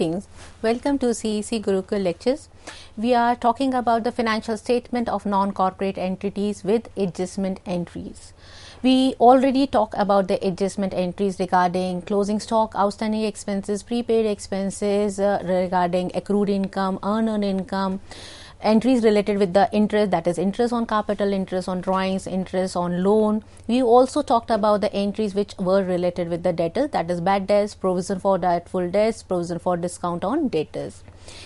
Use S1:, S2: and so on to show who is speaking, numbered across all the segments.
S1: Greetings. Welcome to CEC Gurukul Lectures. We are talking about the financial statement of non-corporate entities with adjustment entries. We already talked about the adjustment entries regarding closing stock, outstanding expenses, prepaid expenses, uh, regarding accrued income, unearned income, entries related with the interest that is interest on capital interest on drawings interest on loan we also talked about the entries which were related with the debtors that is bad debts provision for doubtful debts provision for discount on debtors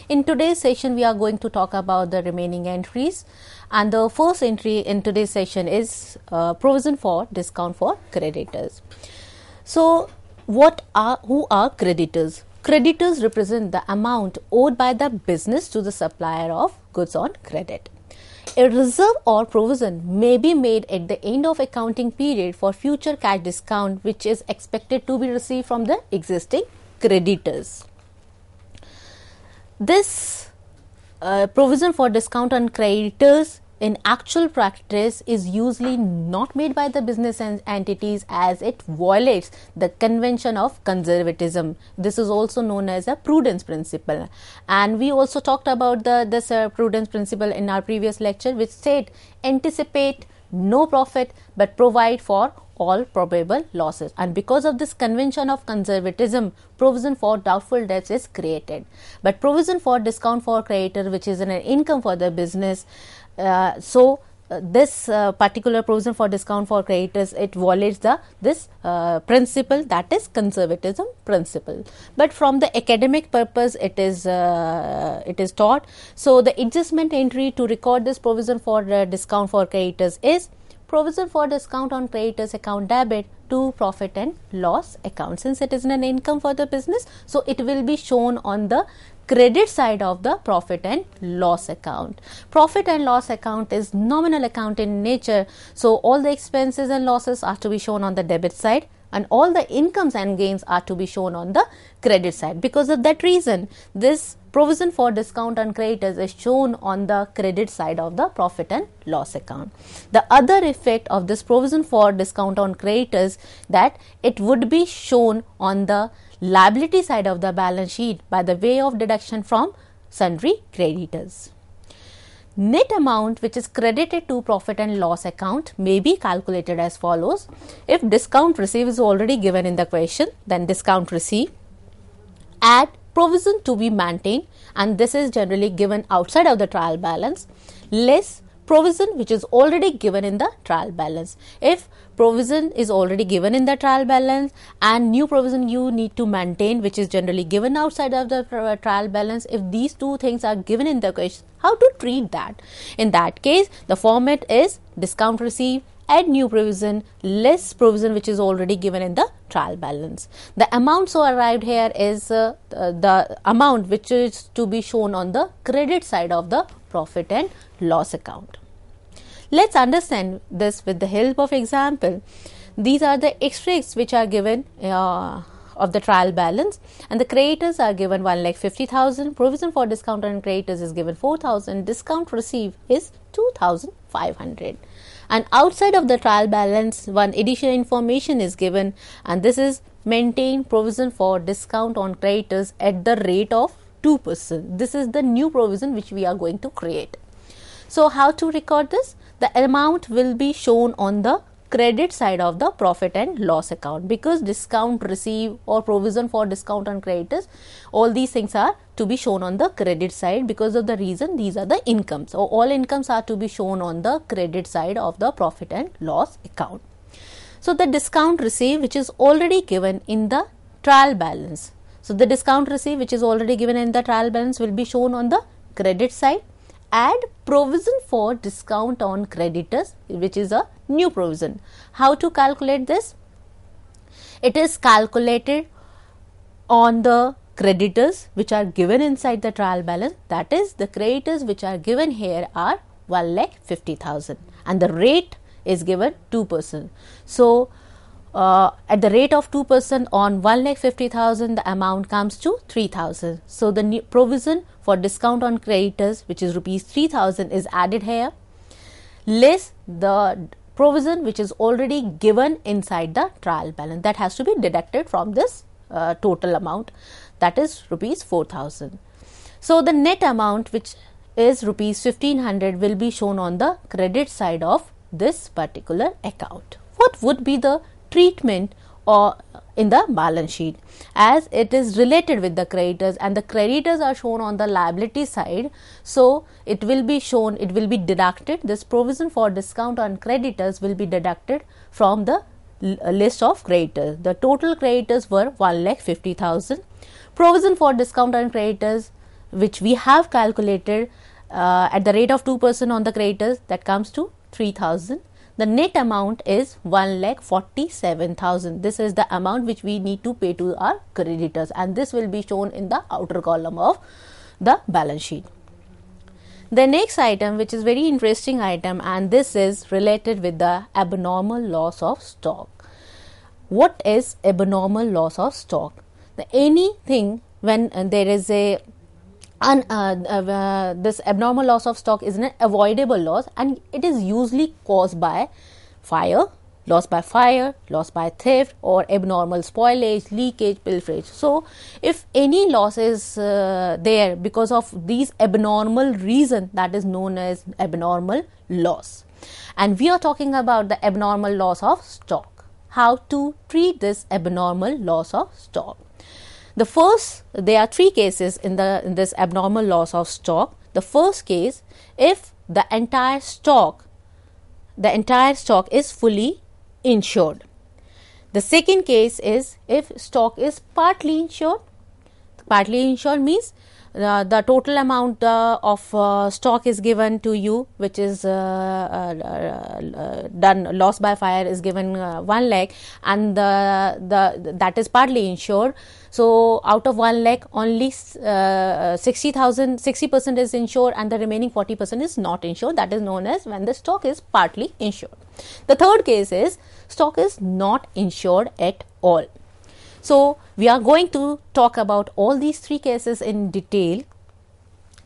S1: in today's session we are going to talk about the remaining entries and the first entry in today's session is uh, provision for discount for creditors so what are who are creditors creditors represent the amount owed by the business to the supplier of goods on credit. A reserve or provision may be made at the end of accounting period for future cash discount which is expected to be received from the existing creditors. This uh, provision for discount on creditors in actual practice is usually not made by the business entities as it violates the convention of conservatism. This is also known as a prudence principle. And we also talked about the this uh, prudence principle in our previous lecture, which said anticipate no profit but provide for all probable losses and because of this convention of conservatism provision for doubtful debts is created but provision for discount for creditor which is an income for the business uh, so, uh, this uh, particular provision for discount for creditors it violates the this principle that is conservatism principle but from the academic purpose it is it is taught so the adjustment entry to record this provision for discount for creditors is provision for discount on creditors account debit to profit and loss account since it is an income for the business so it will be shown on the credit side of the profit and loss account. Profit and loss account is nominal account in nature, so all the expenses and losses are to be shown on the debit side and all the incomes and gains are to be shown on the credit side. Because of that reason, this provision for discount on creditors is shown on the credit side of the profit and loss account. The other effect of this provision for discount on creditors that it would be shown on the liability side of the balance sheet by the way of deduction from sundry creditors. Net amount which is credited to profit and loss account may be calculated as follows. If discount received is already given in the question, then discount received add provision to be maintained and this is generally given outside of the trial balance less provision which is already given in the trial balance. If provision is already given in the trial balance and new provision you need to maintain which is generally given outside of the trial balance if these two things are given in the question how to treat that in that case the format is discount receive add new provision less provision which is already given in the trial balance the amount so arrived here is uh, the amount which is to be shown on the credit side of the profit and loss account. Let's understand this with the help of example. These are the extracts which are given uh, of the trial balance and the creditors are given 1 like 50,000, provision for discount on creditors is given 4,000, discount received is 2,500 and outside of the trial balance one additional information is given and this is maintain provision for discount on creditors at the rate of 2%. This is the new provision which we are going to create. So, how to record this? The amount will be shown on the credit side of the profit and loss account because discount receive or provision for discount on creditors all these things are to be shown on the credit side because of the reason these are the incomes so all incomes are to be shown on the credit side of the profit and loss account so the discount received which is already given in the trial balance so the discount receipt which is already given in the trial balance will be shown on the credit side. Add provision for discount on creditors which is a new provision. How to calculate this? It is calculated on the creditors which are given inside the trial balance that is the creditors which are given here are 1 lakh 50,000 and the rate is given 2%. So, uh, at the rate of 2% on 1,50,000, the amount comes to 3,000. So the provision for discount on creditors, which is rupees 3,000, is added here, less the provision which is already given inside the trial balance that has to be deducted from this uh, total amount that is rupees 4000 so the net amount which is rupees 1500 will be shown on the credit side of this particular account what would be the treatment or in the balance sheet as it is related with the creditors and the creditors are shown on the liability side so it will be shown it will be deducted this provision for discount on creditors will be deducted from the uh, list of creditors the total creditors were 1 lakh 50000 provision for discount on creditors which we have calculated uh, at the rate of 2% on the creditors that comes to 3000 the net amount is 1,47,000. This is the amount which we need to pay to our creditors and this will be shown in the outer column of the balance sheet. The next item which is very interesting item and this is related with the abnormal loss of stock. What is abnormal loss of stock? The anything when there is a and uh, uh, uh, this abnormal loss of stock is an avoidable loss and it is usually caused by fire loss by fire loss by theft or abnormal spoilage leakage pilferage so if any loss is uh, there because of these abnormal reason that is known as abnormal loss and we are talking about the abnormal loss of stock how to treat this abnormal loss of stock the first, there are three cases in, the, in this abnormal loss of stock. The first case, if the entire stock, the entire stock is fully insured. The second case is if stock is partly insured. Partly insured means uh, the total amount uh, of uh, stock is given to you which is uh, uh, uh, done loss by fire is given 1 lakh and the, the that is partly insured so out of 1 lakh only uh, 60000 60% is insured and the remaining 40% is not insured that is known as when the stock is partly insured the third case is stock is not insured at all so, we are going to talk about all these three cases in detail.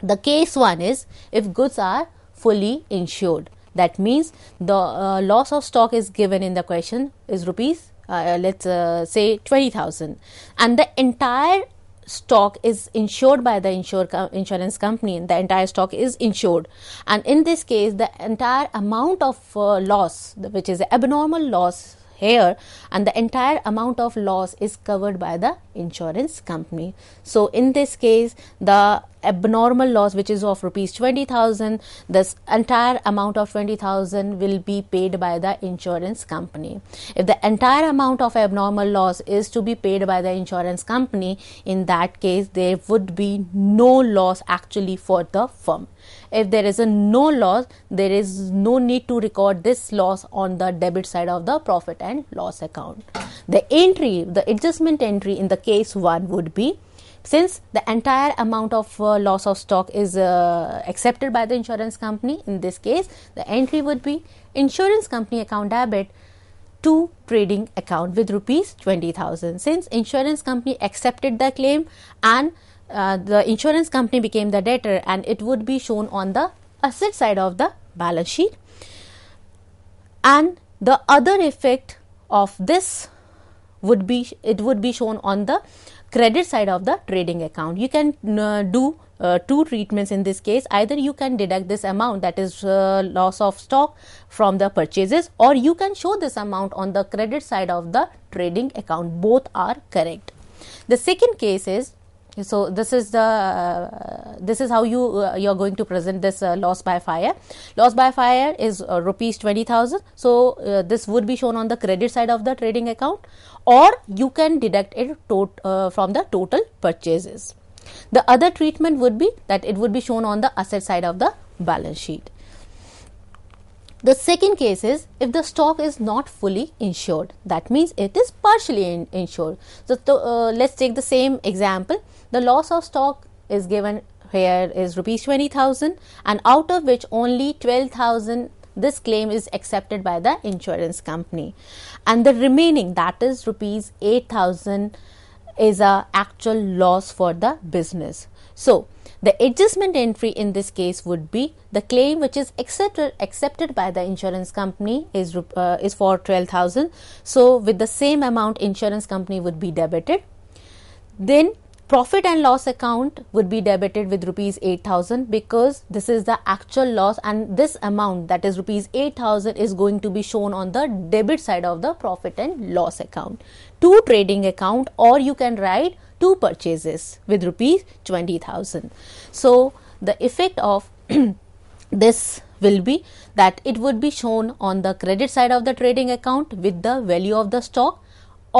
S1: The case one is if goods are fully insured. That means the uh, loss of stock is given in the question is rupees, uh, let's uh, say 20,000, and the entire stock is insured by the insure co- uh, insurance company the entire stock is insured and in this case the entire amount of uh, loss which is abnormal loss here and the entire amount of loss is covered by the insurance company. So in this case, the abnormal loss which is of rupees 20000 this entire amount of 20000 will be paid by the insurance company if the entire amount of abnormal loss is to be paid by the insurance company in that case there would be no loss actually for the firm if there is a no loss there is no need to record this loss on the debit side of the profit and loss account the entry the adjustment entry in the case 1 would be since the entire amount of uh, loss of stock is uh, accepted by the insurance company in this case the entry would be insurance company account debit to trading account with rupees 20000 since insurance company accepted the claim and uh, the insurance company became the debtor and it would be shown on the asset side of the balance sheet. And the other effect of this would be it would be shown on the credit side of the trading account. You can uh, do uh, two treatments in this case either you can deduct this amount that is uh, loss of stock from the purchases or you can show this amount on the credit side of the trading account both are correct the second case is so this is the uh, this is how you uh, you're going to present this uh, loss by fire loss by fire is uh, rupees 20000 so uh, this would be shown on the credit side of the trading account or you can deduct it tot- uh, from the total purchases the other treatment would be that it would be shown on the asset side of the balance sheet the second case is if the stock is not fully insured, that means it is partially in- insured. So, to, uh, let's take the same example. The loss of stock is given here is rupees 20,000 and out of which only 12,000 this claim is accepted by the insurance company and the remaining that is rupees 8000 is a actual loss for the business so the adjustment entry in this case would be the claim which is accepted accepted by the insurance company is uh, is for 12000 so with the same amount insurance company would be debited then profit and loss account would be debited with rupees 8000 because this is the actual loss and this amount that is rupees 8000 is going to be shown on the debit side of the profit and loss account to trading account or you can write two purchases with rupees 20000 so the effect of this will be that it would be shown on the credit side of the trading account with the value of the stock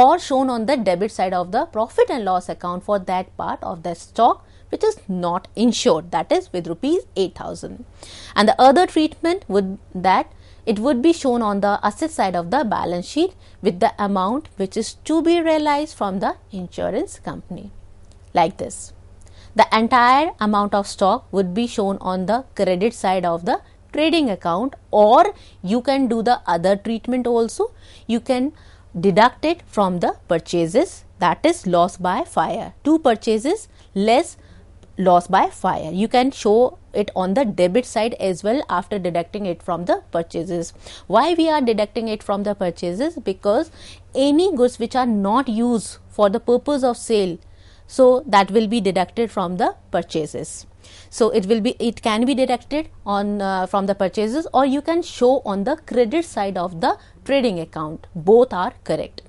S1: or shown on the debit side of the profit and loss account for that part of the stock which is not insured that is with rupees 8000 and the other treatment would that it would be shown on the asset side of the balance sheet with the amount which is to be realized from the insurance company like this the entire amount of stock would be shown on the credit side of the trading account or you can do the other treatment also you can deducted from the purchases that is loss by fire. Two purchases less loss by fire. You can show it on the debit side as well after deducting it from the purchases. Why we are deducting it from the purchases? Because any goods which are not used for the purpose of sale so, that will be deducted from the purchases. So, it will be it can be deducted on uh, from the purchases or you can show on the credit side of the trading account. Both are correct.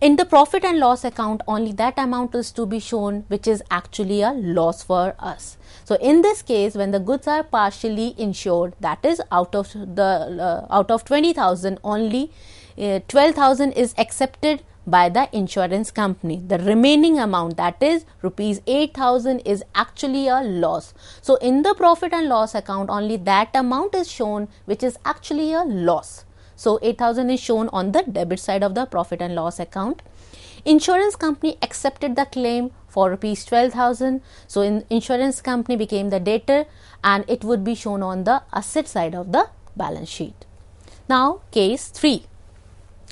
S1: In the profit and loss account, only that amount is to be shown, which is actually a loss for us. So, in this case, when the goods are partially insured, that is out of the uh, out of twenty thousand, only uh, twelve thousand is accepted by the insurance company. The remaining amount, that is rupees 8000, is actually a loss. So, in the profit and loss account, only that amount is shown, which is actually a loss. So, 8000 is shown on the debit side of the profit and loss account. Insurance company accepted the claim for rupees 12000 so in insurance company became the debtor and it would be shown on the asset side of the balance sheet now case 3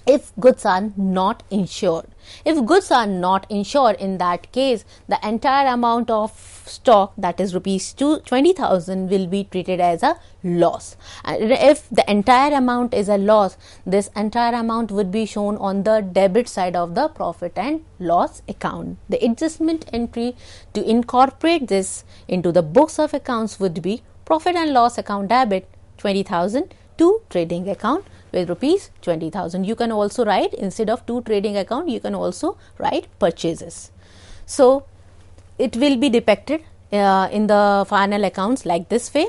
S1: if goods are not insured. If goods are not insured, in that case, the entire amount of stock that is rupees 20,000 will be treated as a loss. if the entire amount is a loss, this entire amount would be shown on the debit side of the profit and loss account. The adjustment entry to incorporate this into the books of accounts would be profit and loss account debit 20,000 to trading account with rupees 20000 you can also write instead of two trading account you can also write purchases so it will be depicted uh, in the final accounts like this way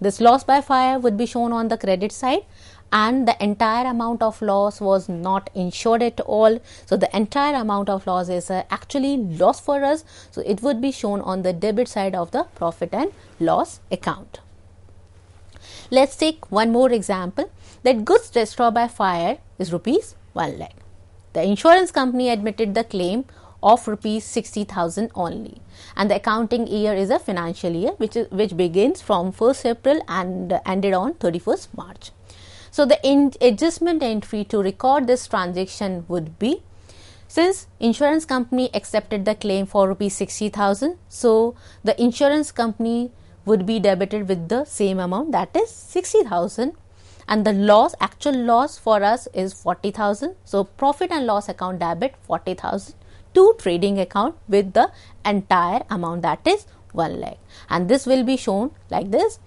S1: this loss by fire would be shown on the credit side and the entire amount of loss was not insured at all so the entire amount of loss is uh, actually loss for us so it would be shown on the debit side of the profit and loss account let's take one more example that goods destroyed by fire is rupees 1 lakh. The insurance company admitted the claim of rupees 60000 only and the accounting year is a financial year which is, which begins from 1st April and uh, ended on 31st March. So the in- adjustment entry to record this transaction would be since insurance company accepted the claim for rupees 60000 so the insurance company would be debited with the same amount that is 60000 and the loss actual loss for us is 40000 so profit and loss account debit 40000 to trading account with the entire amount that is 1 lakh and this will be shown like this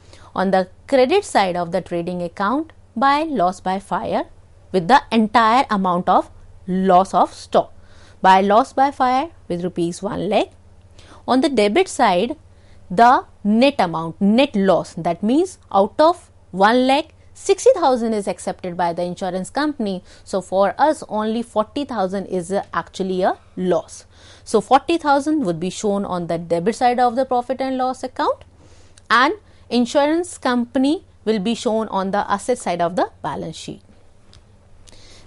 S1: on the credit side of the trading account by loss by fire with the entire amount of loss of stock by loss by fire with rupees 1 lakh on the debit side the net amount net loss that means out of 1 lakh 60000 is accepted by the insurance company so for us only 40000 is actually a loss so 40000 would be shown on the debit side of the profit and loss account and insurance company will be shown on the asset side of the balance sheet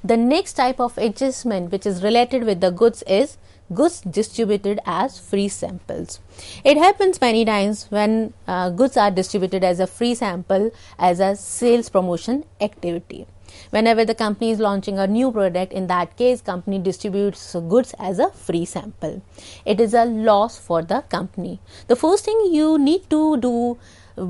S1: the next type of adjustment which is related with the goods is goods distributed as free samples. It happens many times when uh, goods are distributed as a free sample as a sales promotion activity. Whenever the company is launching a new product, in that case, company distributes goods as a free sample. It is a loss for the company. The first thing you need to do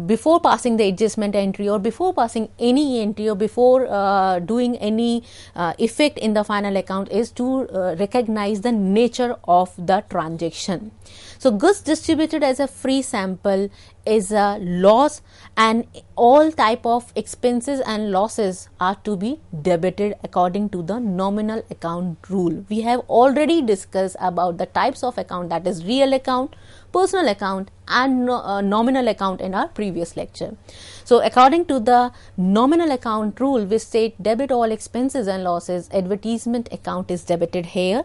S1: before passing the adjustment entry or before passing any entry or before uh, doing any uh, effect in the final account is to uh, recognize the nature of the transaction. So, goods distributed as a free sample is a loss and all type of expenses and losses are to be debited according to the nominal account rule. We have already discussed about the types of account that is real account, personal account and uh, nominal account in our previous lecture. So, according to the nominal account rule, we state debit all expenses and losses, advertisement account is debited here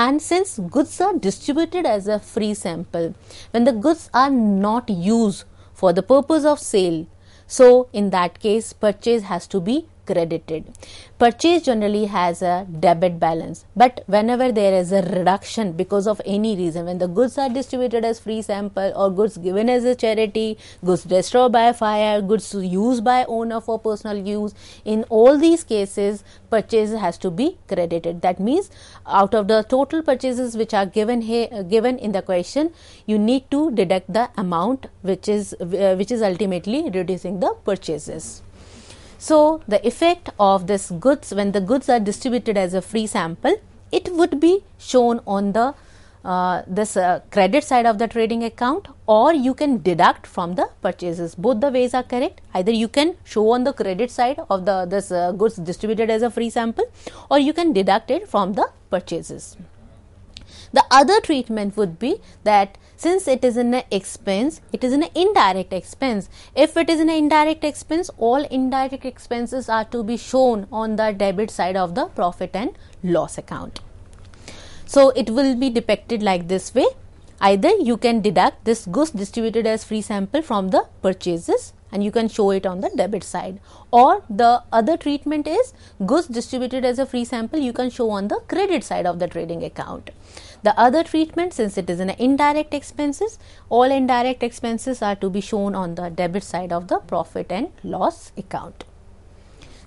S1: and since goods are distributed as a free sample when the goods are not used for the purpose of sale so in that case purchase has to be credited. Purchase generally has a debit balance, but whenever there is a reduction because of any reason, when the goods are distributed as free sample or goods given as a charity, goods destroyed by fire, goods used by owner for personal use, in all these cases, purchase has to be credited. That means out of the total purchases which are given here, uh, given in the question, you need to deduct the amount which is uh, which is ultimately reducing the purchases. So, the effect of this goods when the goods are distributed as a free sample, it would be shown on the uh, this uh, credit side of the trading account or you can deduct from the purchases both the ways are correct either you can show on the credit side of the this uh, goods distributed as a free sample or you can deduct it from the purchases the other treatment would be that since it is an expense, it is an indirect expense. If it is an indirect expense, all indirect expenses are to be shown on the debit side of the profit and loss account. So it will be depicted like this way. Either you can deduct this goods distributed as free sample from the purchases and you can show it on the debit side or the other treatment is goods distributed as a free sample you can show on the credit side of the trading account. The other treatment, since it is an indirect expenses, all indirect expenses are to be shown on the debit side of the profit and loss account.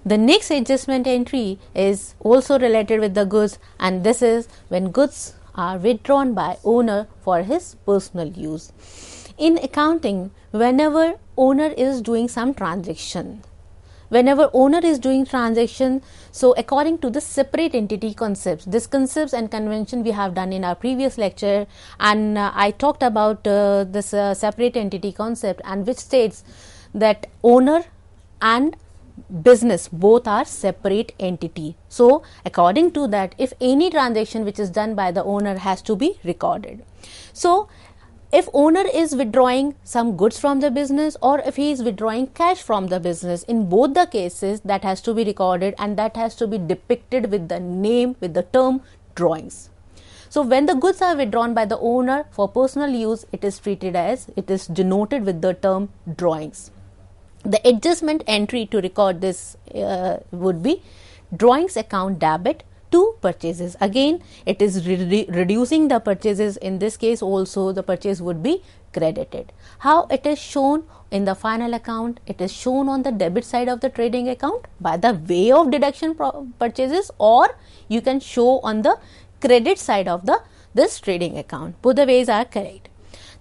S1: The next adjustment entry is also related with the goods and this is when goods are withdrawn by owner for his personal use. In accounting, whenever owner is doing some transaction, whenever owner is doing transaction so according to the separate entity concepts this concepts and convention we have done in our previous lecture and uh, i talked about uh, this uh, separate entity concept and which states that owner and business both are separate entity so according to that if any transaction which is done by the owner has to be recorded so if owner is withdrawing some goods from the business or if he is withdrawing cash from the business in both the cases that has to be recorded and that has to be depicted with the name with the term drawings so when the goods are withdrawn by the owner for personal use it is treated as it is denoted with the term drawings the adjustment entry to record this uh, would be drawings account debit two purchases. Again, it is re- reducing the purchases. In this case, also the purchase would be credited. How it is shown in the final account? It is shown on the debit side of the trading account by the way of deduction pro- purchases, or you can show on the credit side of the this trading account. Both the ways are correct.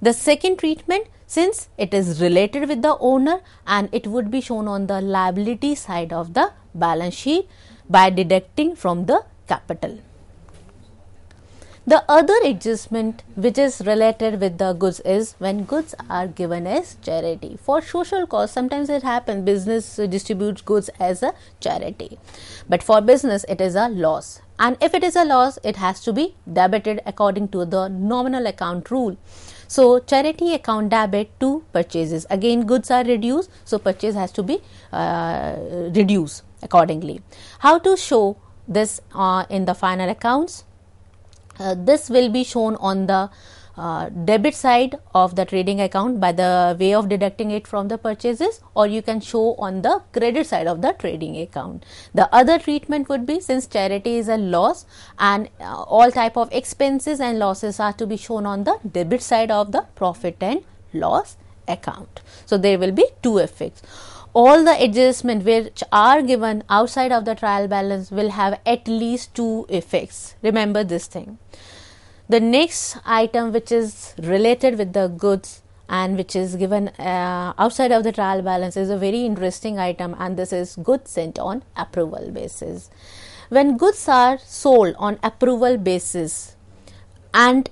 S1: The second treatment, since it is related with the owner and it would be shown on the liability side of the balance sheet by deducting from the capital. The other adjustment which is related with the goods is when goods are given as charity. For social cause, sometimes it happens, business distributes goods as a charity. But for business, it is a loss. And if it is a loss, it has to be debited according to the nominal account rule. So, charity account debit to purchases. Again, goods are reduced, so purchase has to be uh, reduced accordingly. How to show this uh, in the final accounts. Uh, this will be shown on the uh, debit side of the trading account by the way of deducting it from the purchases or you can show on the credit side of the trading account. The other treatment would be since charity is a loss and uh, all type of expenses and losses are to be shown on the debit side of the profit and loss account. So, there will be two effects all the adjustment which are given outside of the trial balance will have at least two effects remember this thing the next item which is related with the goods and which is given uh, outside of the trial balance is a very interesting item and this is goods sent on approval basis when goods are sold on approval basis and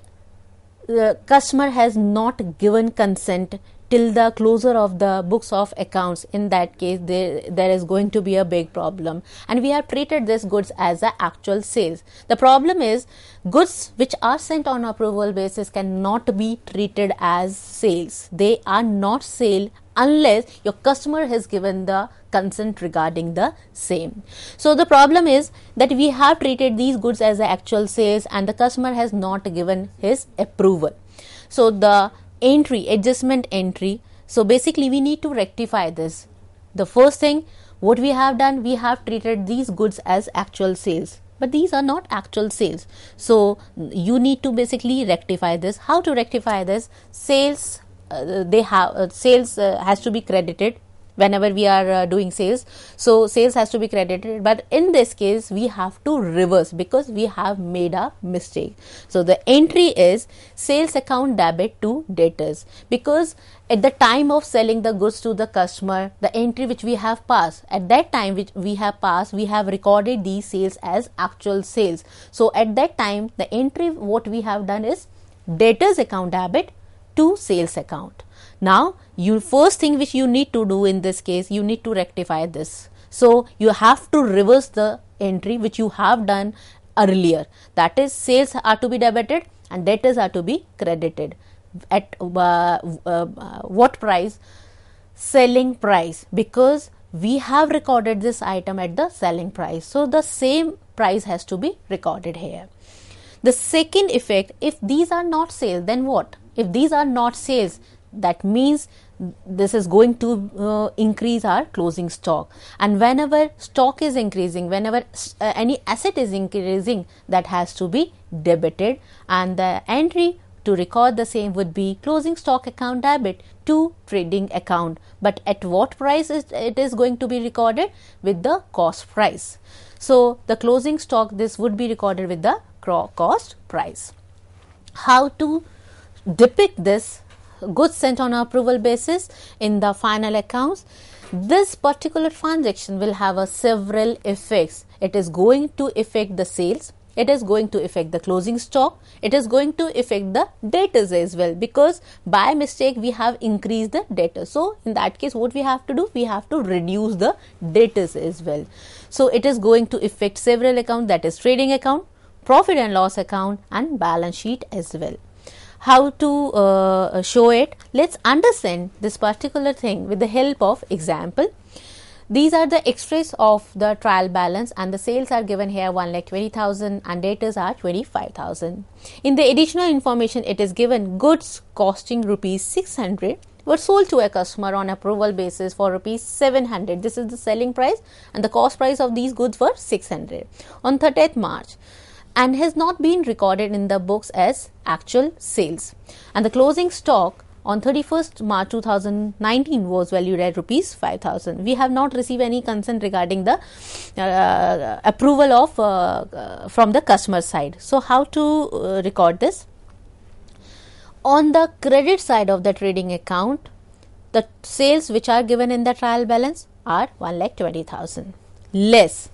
S1: the customer has not given consent till the closure of the books of accounts in that case there, there is going to be a big problem and we have treated this goods as a actual sales the problem is goods which are sent on approval basis cannot be treated as sales they are not sale unless your customer has given the consent regarding the same. So the problem is that we have treated these goods as the actual sales and the customer has not given his approval. So the entry adjustment entry so basically we need to rectify this the first thing what we have done we have treated these goods as actual sales but these are not actual sales so you need to basically rectify this how to rectify this sales uh, they have uh, sales uh, has to be credited whenever we are uh, doing sales so sales has to be credited but in this case we have to reverse because we have made a mistake so the entry is sales account debit to debtors because at the time of selling the goods to the customer the entry which we have passed at that time which we have passed we have recorded these sales as actual sales so at that time the entry what we have done is debtors account debit to sales account now, you first thing which you need to do in this case, you need to rectify this. So, you have to reverse the entry which you have done earlier. That is, sales are to be debited and debtors are to be credited. At uh, uh, uh what price? Selling price because we have recorded this item at the selling price. So, the same price has to be recorded here. The second effect, if these are not sales, then what? If these are not sales, that means this is going to uh, increase our closing stock and whenever stock is increasing whenever uh, any asset is increasing that has to be debited and the entry to record the same would be closing stock account debit to trading account but at what price is it is going to be recorded with the cost price so the closing stock this would be recorded with the cost price how to depict this goods sent on approval basis in the final accounts this particular transaction will have a several effects it is going to affect the sales it is going to affect the closing stock it is going to affect the debtors as well because by mistake we have increased the debtor so in that case what we have to do we have to reduce the debtors as well so it is going to affect several account that is trading account profit and loss account and balance sheet as well how to uh, uh, show it let's understand this particular thing with the help of example these are the extras of the trial balance and the sales are given here 1 lakh 20,000 and debtors are 25,000. In the additional information it is given goods costing rupees 600 were sold to a customer on approval basis for rupees 700. This is the selling price and the cost price of these goods were 600 on 30th March and has not been recorded in the books as actual sales. And the closing stock on 31st March 2019 was valued at rupees 5000. We have not received any consent regarding the uh, uh approval of uh, uh, from the customer side. So how to uh, record this? On the credit side of the trading account, the sales which are given in the trial balance are 1 lakh 20,000 less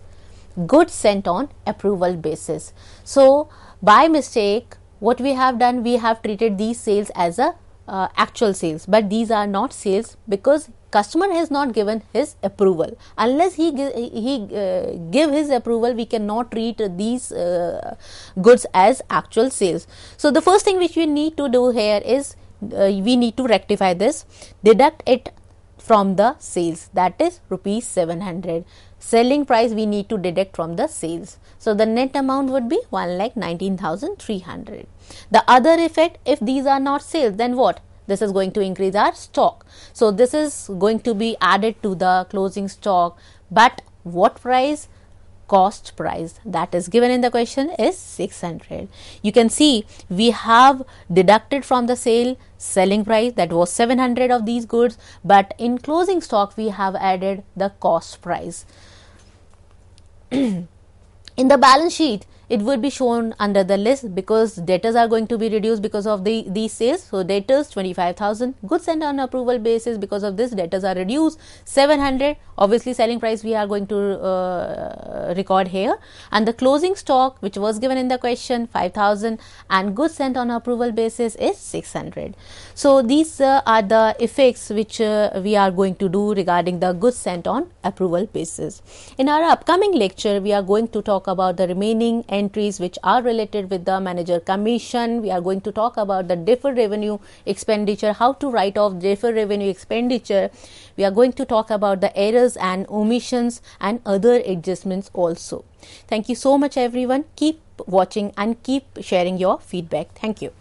S1: goods sent on approval basis. So by mistake, what we have done, we have treated these sales as a uh, actual sales, but these are not sales because customer has not given his approval. Unless he give, he uh, give his approval, we cannot treat these uh, goods as actual sales. So the first thing which we need to do here is uh, we need to rectify this, deduct it from the sales that is rupees 700 selling price we need to deduct from the sales. So the net amount would be 1 lakh 19,300. The other effect, if these are not sales, then what? This is going to increase our stock. So this is going to be added to the closing stock. But what price? cost price that is given in the question is 600 you can see we have deducted from the sale selling price that was 700 of these goods but in closing stock we have added the cost price in the balance sheet, it would be shown under the list because debtors are going to be reduced because of the these sales. So debtors 25,000 goods and on approval basis because of this debtors are reduced 700. Obviously selling price we are going to uh, record here and the closing stock which was given in the question 5,000 and goods sent on approval basis is 600. So these uh, are the effects which uh, we are going to do regarding the goods sent on approval basis. In our upcoming lecture, we are going to talk about the remaining entries which are related with the manager commission. We are going to talk about the deferred revenue expenditure, how to write off deferred revenue expenditure. We are going to talk about the errors and omissions and other adjustments also. Thank you so much, everyone. Keep watching and keep sharing your feedback. Thank you.